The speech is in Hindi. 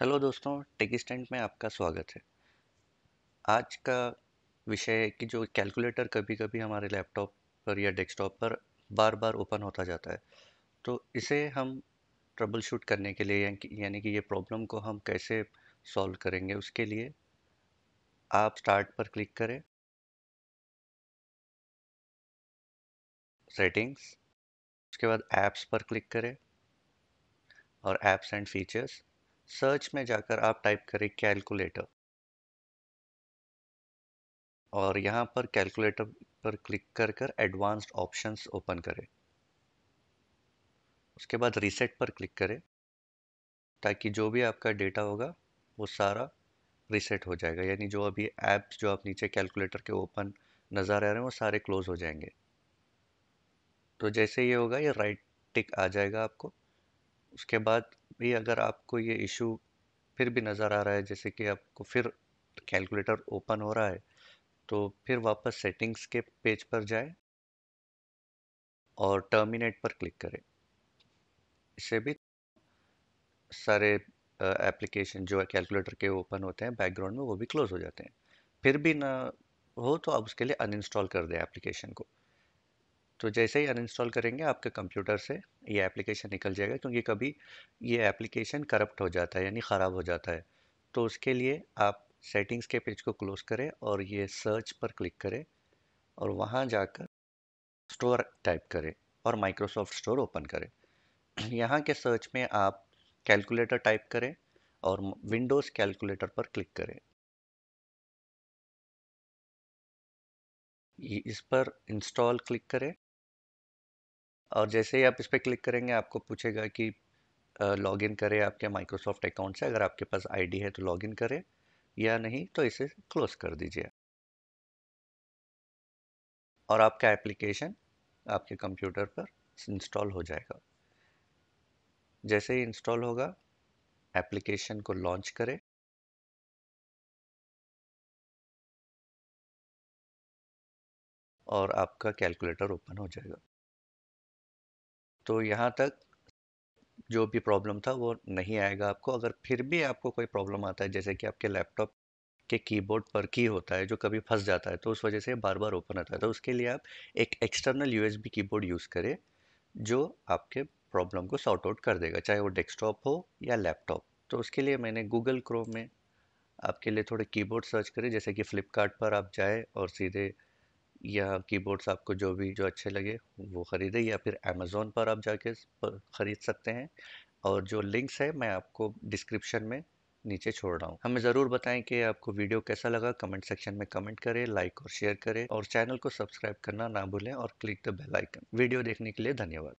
हेलो दोस्तों टेक स्टैंड में आपका स्वागत है आज का विषय है कि जो कैलकुलेटर कभी कभी हमारे लैपटॉप पर या डेस्कटॉप पर बार बार ओपन होता जाता है तो इसे हम ट्रबल शूट करने के लिए यानी कि ये प्रॉब्लम को हम कैसे सॉल्व करेंगे उसके लिए आप स्टार्ट पर क्लिक करें सेटिंग्स उसके बाद ऐप्स पर क्लिक करें और ऐप्स एंड फीचर्स सर्च में जाकर आप टाइप करें कैलकुलेटर और यहाँ पर कैलकुलेटर पर क्लिक कर कर एडवांस्ड ऑप्शंस ओपन करें उसके बाद रीसेट पर क्लिक करें ताकि जो भी आपका डेटा होगा वो सारा रीसेट हो जाएगा यानी जो अभी ऐप्स जो आप नीचे कैलकुलेटर के ओपन नज़र आ रहे हैं वो सारे क्लोज हो जाएंगे तो जैसे ये होगा ये राइट टिक आ जाएगा आपको उसके बाद भी अगर आपको ये इशू फिर भी नज़र आ रहा है जैसे कि आपको फिर कैलकुलेटर ओपन हो रहा है तो फिर वापस सेटिंग्स के पेज पर जाए और टर्मिनेट पर क्लिक करें इससे भी सारे एप्लीकेशन जो है कैलकुलेटर के ओपन होते हैं बैकग्राउंड में वो भी क्लोज़ हो जाते हैं फिर भी ना हो तो आप उसके लिए अनइंस्टॉल कर दें एप्लीकेशन को तो जैसे ही अनइंस्टॉल करेंगे आपके कंप्यूटर से ये एप्लीकेशन निकल जाएगा क्योंकि कभी ये एप्लीकेशन करप्ट हो जाता है यानी ख़राब हो जाता है तो उसके लिए आप सेटिंग्स के पेज को क्लोज करें और ये सर्च पर क्लिक करें और वहाँ जाकर स्टोर टाइप करें और माइक्रोसॉफ्ट स्टोर ओपन करें यहाँ के सर्च में आप कैलकुलेटर टाइप करें और विंडोज़ कैलकुलेटर पर क्लिक करें इस पर इंस्टॉल क्लिक करें और जैसे ही आप इस पर क्लिक करेंगे आपको पूछेगा कि लॉग इन करें आपके माइक्रोसॉफ्ट अकाउंट से अगर आपके पास आईडी है तो लॉग इन करें या नहीं तो इसे क्लोज कर दीजिए और आपका एप्लीकेशन आपके कंप्यूटर पर इंस्टॉल हो जाएगा जैसे ही इंस्टॉल होगा एप्लीकेशन को लॉन्च करें और आपका कैलकुलेटर ओपन हो जाएगा तो यहाँ तक जो भी प्रॉब्लम था वो नहीं आएगा आपको अगर फिर भी आपको कोई प्रॉब्लम आता है जैसे कि आपके लैपटॉप के कीबोर्ड पर की होता है जो कभी फंस जाता है तो उस वजह से बार बार ओपन आता है तो उसके लिए आप एक एक्सटर्नल यू कीबोर्ड यूज़ करें जो आपके प्रॉब्लम को सॉर्ट आउट कर देगा चाहे वो डेस्कटॉप हो या लैपटॉप तो उसके लिए मैंने गूगल क्रोम में आपके लिए थोड़े कीबोर्ड सर्च करें जैसे कि फ़्लिपकार्ट पर आप जाए और सीधे या कीबोर्ड्स आपको जो भी जो अच्छे लगे वो ख़रीदें या फिर अमेज़ोन पर आप जाके ख़रीद सकते हैं और जो लिंक्स है मैं आपको डिस्क्रिप्शन में नीचे छोड़ रहा हूँ हमें ज़रूर बताएं कि आपको वीडियो कैसा लगा कमेंट सेक्शन में कमेंट करें लाइक और शेयर करें और चैनल को सब्सक्राइब करना ना भूलें और click the bell icon video देखने के लिए धन्यवाद